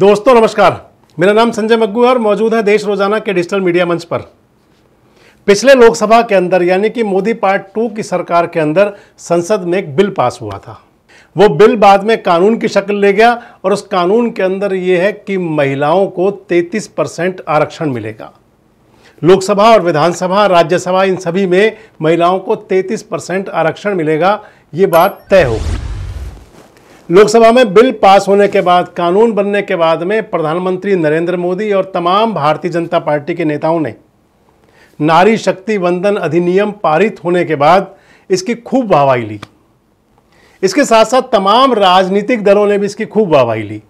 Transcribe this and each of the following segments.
दोस्तों नमस्कार मेरा नाम संजय मग्गू है और मौजूद है देश रोजाना के डिजिटल मीडिया मंच पर पिछले लोकसभा के अंदर यानी कि मोदी पार्ट टू की सरकार के अंदर संसद में एक बिल पास हुआ था वो बिल बाद में कानून की शक्ल ले गया और उस कानून के अंदर ये है कि महिलाओं को 33 परसेंट आरक्षण मिलेगा लोकसभा और विधानसभा राज्यसभा इन सभी में महिलाओं को 33 परसेंट आरक्षण मिलेगा ये बात तय होगी लोकसभा में बिल पास होने के बाद कानून बनने के बाद में प्रधानमंत्री नरेंद्र मोदी और तमाम भारतीय जनता पार्टी के नेताओं ने नारी शक्ति वंदन अधिनियम पारित होने के बाद इसकी खूब वाहवाही ली इसके साथ साथ तमाम राजनीतिक दलों ने भी इसकी खूब वाहवाही ली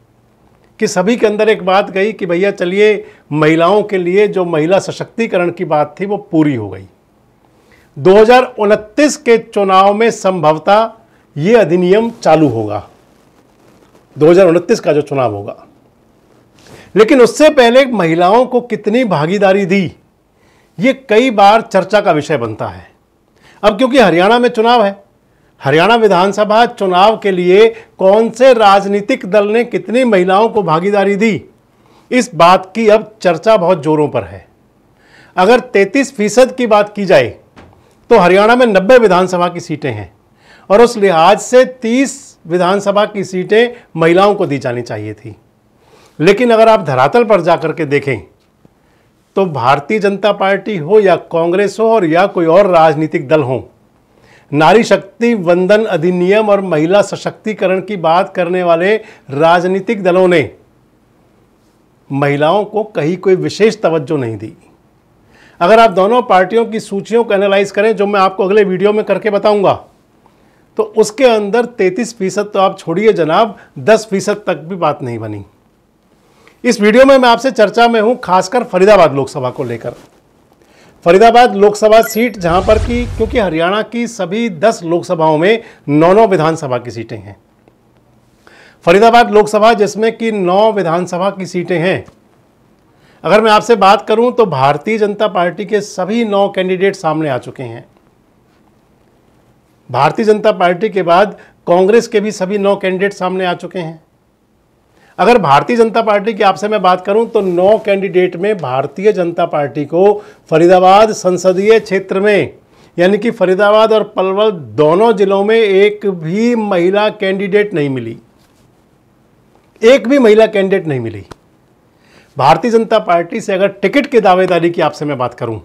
कि सभी के अंदर एक बात गई कि भैया चलिए महिलाओं के लिए जो महिला सशक्तिकरण की बात थी वो पूरी हो गई दो के चुनाव में संभवतः ये अधिनियम चालू होगा दो का जो चुनाव होगा लेकिन उससे पहले महिलाओं को कितनी भागीदारी दी ये कई बार चर्चा का विषय बनता है अब क्योंकि हरियाणा में चुनाव है हरियाणा विधानसभा चुनाव के लिए कौन से राजनीतिक दल ने कितनी महिलाओं को भागीदारी दी इस बात की अब चर्चा बहुत जोरों पर है अगर 33 फीसद की बात की जाए तो हरियाणा में 90 विधानसभा की सीटें हैं और उस लिहाज से 30 विधानसभा की सीटें महिलाओं को दी जानी चाहिए थी लेकिन अगर आप धरातल पर जा के देखें तो भारतीय जनता पार्टी हो या कांग्रेस हो और या कोई और राजनीतिक दल हो नारी शक्ति वंदन अधिनियम और महिला सशक्तिकरण की बात करने वाले राजनीतिक दलों ने महिलाओं को कहीं कोई विशेष तवज्जो नहीं दी अगर आप दोनों पार्टियों की सूचियों को एनालाइज करें जो मैं आपको अगले वीडियो में करके बताऊंगा तो उसके अंदर 33 फीसद तो आप छोड़िए जनाब 10 फीसद तक भी बात नहीं बनी इस वीडियो में मैं आपसे चर्चा में हूं खासकर फरीदाबाद लोकसभा को लेकर फरीदाबाद लोकसभा सीट जहां पर कि क्योंकि हरियाणा की सभी 10 लोकसभाओं में नौ नौ विधानसभा की सीटें हैं फरीदाबाद लोकसभा जिसमें कि नौ विधानसभा की सीटें हैं अगर मैं आपसे बात करूं तो भारतीय जनता पार्टी के सभी नौ कैंडिडेट सामने आ चुके हैं भारतीय जनता पार्टी के बाद कांग्रेस के भी सभी नौ कैंडिडेट सामने आ चुके हैं अगर भारतीय जनता पार्टी की आपसे मैं बात करूं तो नौ कैंडिडेट में भारतीय जनता पार्टी को फरीदाबाद संसदीय क्षेत्र में यानी कि फरीदाबाद और पलवल दोनों जिलों में एक भी महिला कैंडिडेट नहीं मिली एक भी महिला कैंडिडेट नहीं मिली भारतीय जनता पार्टी से अगर टिकट की दावेदारी की आपसे मैं बात करूं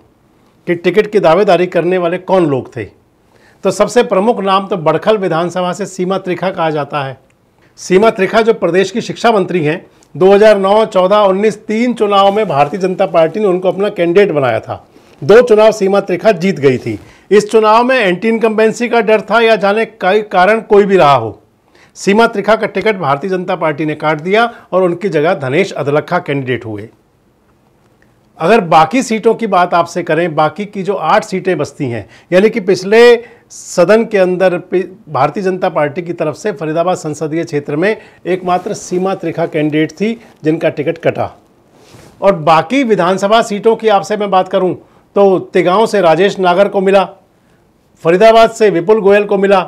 कि टिकट की दावेदारी करने वाले कौन लोग थे तो सबसे प्रमुख नाम तो बड़खल विधानसभा से सीमा त्रिखा कहा जाता है सीमा त्रिखा जो प्रदेश की शिक्षा मंत्री हैं 2009, 14, 19 तीन चुनाव में भारतीय जनता पार्टी ने उनको अपना कैंडिडेट बनाया था दो चुनाव सीमा त्रिखा जीत गई थी इस चुनाव में एंटी इनकम्बेंसी का डर था या जाने का कारण कोई भी रहा हो सीमा त्रिखा का टिकट भारतीय जनता पार्टी ने काट दिया और उनकी जगह धनेश अदलखा कैंडिडेट हुए अगर बाकी सीटों की बात आपसे करें बाकी की जो आठ सीटें बसती हैं यानी कि पिछले सदन के अंदर भारतीय जनता पार्टी की तरफ से फरीदाबाद संसदीय क्षेत्र में एकमात्र सीमा त्रिखा कैंडिडेट थी जिनका टिकट कटा और बाकी विधानसभा सीटों की आपसे मैं बात करूं तो तिगांव से राजेश नागर को मिला फरीदाबाद से विपुल गोयल को मिला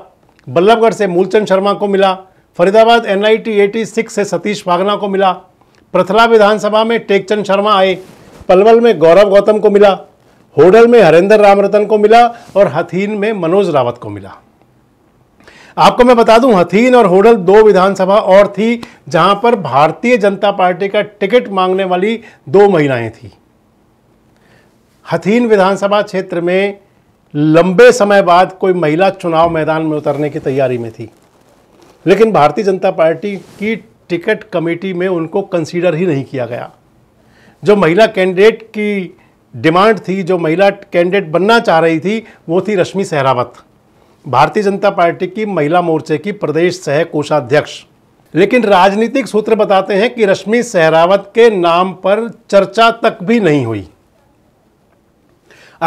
बल्लभगढ़ से मूलचंद शर्मा को मिला फरीदाबाद एन आई से सतीश भागना को मिला प्रथला विधानसभा में टेकचंद शर्मा आए पलवल में गौरव गौतम को मिला होडल में हरेंद्र रामरतन को मिला और हथीन में मनोज रावत को मिला आपको मैं बता दूं हथीन और होडल दो विधानसभा और थी जहां पर भारतीय जनता पार्टी का टिकट मांगने वाली दो महिलाएं थी हथीन विधानसभा क्षेत्र में लंबे समय बाद कोई महिला चुनाव मैदान में उतरने की तैयारी में थी लेकिन भारतीय जनता पार्टी की टिकट कमेटी में उनको कंसीडर ही नहीं किया गया जो महिला कैंडिडेट की डिमांड थी जो महिला कैंडिडेट बनना चाह रही थी वो थी रश्मि सहरावत भारतीय जनता पार्टी की महिला मोर्चे की प्रदेश सह कोषाध्यक्ष लेकिन राजनीतिक सूत्र बताते हैं कि रश्मि सहरावत के नाम पर चर्चा तक भी नहीं हुई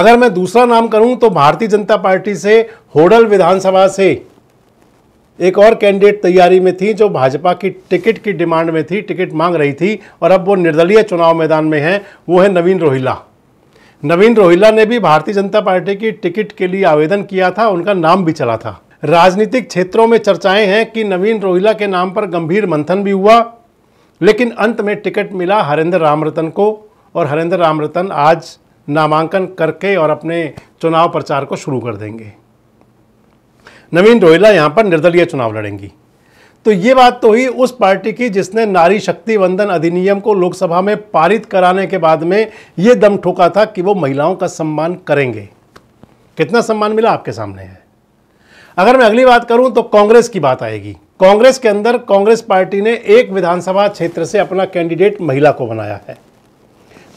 अगर मैं दूसरा नाम करूं तो भारतीय जनता पार्टी से होडल विधानसभा से एक और कैंडिडेट तैयारी में थी जो भाजपा की टिकट की डिमांड में थी टिकट मांग रही थी और अब वो निर्दलीय चुनाव मैदान में है वो है नवीन रोहिला नवीन रोहिला ने भी भारतीय जनता पार्टी की टिकट के लिए आवेदन किया था उनका नाम भी चला था राजनीतिक क्षेत्रों में चर्चाएं हैं कि नवीन रोहिला के नाम पर गंभीर मंथन भी हुआ लेकिन अंत में टिकट मिला हरेंद्र रामरतन को और हरेंद्र रामरतन आज नामांकन करके और अपने चुनाव प्रचार को शुरू कर देंगे नवीन रोहिला यहाँ पर निर्दलीय चुनाव लड़ेंगी तो ये बात तो हुई उस पार्टी की जिसने नारी शक्ति वंदन अधिनियम को लोकसभा में पारित कराने के बाद में ये दम ठोका था कि वो महिलाओं का सम्मान करेंगे कितना सम्मान मिला आपके सामने है अगर मैं अगली बात करूं तो कांग्रेस की बात आएगी कांग्रेस के अंदर कांग्रेस पार्टी ने एक विधानसभा क्षेत्र से अपना कैंडिडेट महिला को बनाया है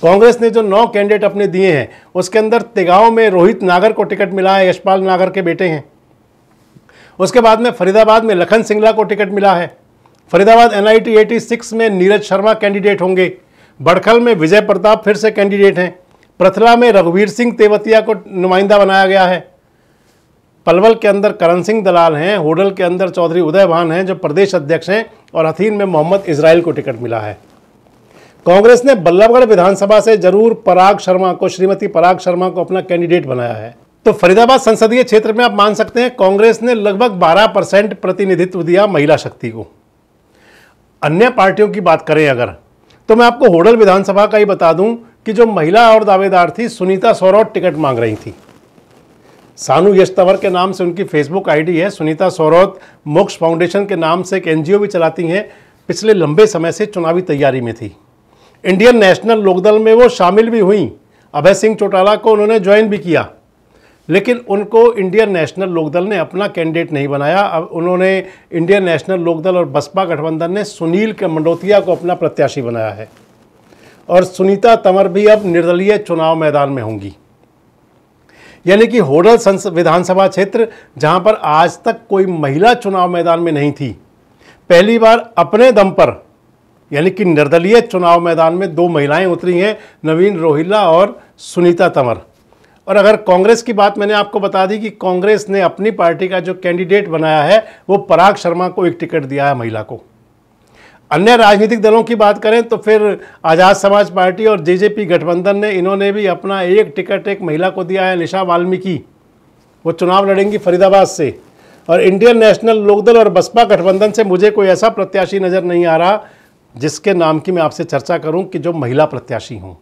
कांग्रेस ने जो नौ कैंडिडेट अपने दिए हैं उसके अंदर तिगाव में रोहित नागर को टिकट मिला है यशपाल नागर के बेटे हैं उसके बाद में फरीदाबाद में लखन सिंगला को टिकट मिला है फरीदाबाद एन आई 86 में नीरज शर्मा कैंडिडेट होंगे बड़खल में विजय प्रताप फिर से कैंडिडेट हैं प्रथला में रघुवीर सिंह तेवतिया को नुमाइंदा बनाया गया है पलवल के अंदर करण सिंह दलाल हैं होडल के अंदर चौधरी उदय भान हैं जो प्रदेश अध्यक्ष हैं और अथीन में मोहम्मद इसराइल को टिकट मिला है कांग्रेस ने बल्लभगढ़ विधानसभा से जरूर पराग शर्मा को श्रीमती पराग शर्मा को अपना कैंडिडेट बनाया है तो फरीदाबाद संसदीय क्षेत्र में आप मान सकते हैं कांग्रेस ने लगभग 12 परसेंट प्रतिनिधित्व दिया महिला शक्ति को अन्य पार्टियों की बात करें अगर तो मैं आपको होडल विधानसभा का ही बता दूं कि जो महिला और दावेदार थी सुनीता सौरव टिकट मांग रही थी सानू यशतवर के नाम से उनकी फेसबुक आईडी है सुनीता सौरव मोक्ष फाउंडेशन के नाम से एक एनजीओ भी चलाती हैं पिछले लंबे समय से चुनावी तैयारी में थी इंडियन नेशनल लोकदल में वो शामिल भी हुई अभय सिंह चौटाला को उन्होंने ज्वाइन भी किया लेकिन उनको इंडियन नेशनल लोकदल ने अपना कैंडिडेट नहीं बनाया अब उन्होंने इंडियन नेशनल लोकदल और बसपा गठबंधन ने सुनील के मंडोतिया को अपना प्रत्याशी बनाया है और सुनीता तंवर भी अब निर्दलीय चुनाव मैदान में होंगी यानी कि होडल विधानसभा क्षेत्र जहां पर आज तक कोई महिला चुनाव मैदान में नहीं थी पहली बार अपने दम पर यानी कि निर्दलीय चुनाव मैदान में दो महिलाएं उतरी हैं नवीन रोहिला और सुनीता तंवर और अगर कांग्रेस की बात मैंने आपको बता दी कि कांग्रेस ने अपनी पार्टी का जो कैंडिडेट बनाया है वो पराग शर्मा को एक टिकट दिया है महिला को अन्य राजनीतिक दलों की बात करें तो फिर आज़ाद समाज पार्टी और जेजेपी गठबंधन ने इन्होंने भी अपना एक टिकट एक महिला को दिया है निशा वाल्मीकि वो चुनाव लड़ेंगी फरीदाबाद से और इंडियन नेशनल लोकदल और बसपा गठबंधन से मुझे कोई ऐसा प्रत्याशी नज़र नहीं आ रहा जिसके नाम की मैं आपसे चर्चा करूं कि जो महिला प्रत्याशी हूं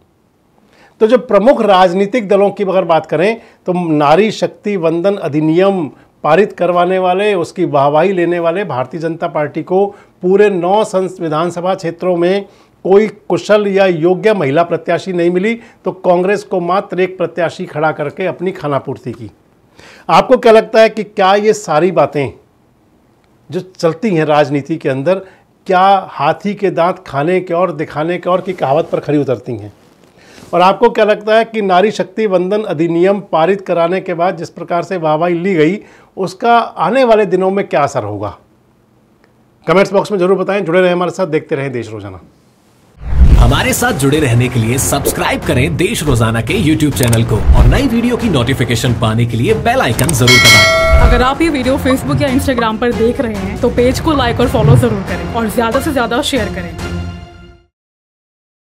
तो जब प्रमुख राजनीतिक दलों की अगर बात करें तो नारी शक्ति वंदन अधिनियम पारित करवाने वाले उसकी वाहवाही लेने वाले भारतीय जनता पार्टी को पूरे नौ विधानसभा क्षेत्रों में कोई कुशल या योग्य महिला प्रत्याशी नहीं मिली तो कांग्रेस को मात्र एक प्रत्याशी खड़ा करके अपनी खानापूर्ति की आपको क्या लगता है कि क्या ये सारी बातें जो चलती हैं राजनीति के अंदर क्या हाथी के दांत खाने के और दिखाने के और की कहावत पर खड़ी उतरती हैं और आपको क्या लगता है कि नारी शक्ति बंधन अधिनियम पारित कराने के बाद जिस प्रकार से वाहवाही ली गई उसका आने वाले दिनों में क्या असर होगा कमेंट्स बॉक्स में जरूर बताएं जुड़े रहें हमारे साथ देखते रहें देश रोजाना हमारे साथ जुड़े रहने के लिए सब्सक्राइब करें देश रोजाना के यूट्यूब चैनल को और नई वीडियो की नोटिफिकेशन पाने के लिए बेल आइकन जरूर दबाएं। अगर आप ये वीडियो फेसबुक या इंस्टाग्राम पर देख रहे हैं तो पेज को लाइक और फॉलो जरूर करें और ज्यादा से ज्यादा शेयर करें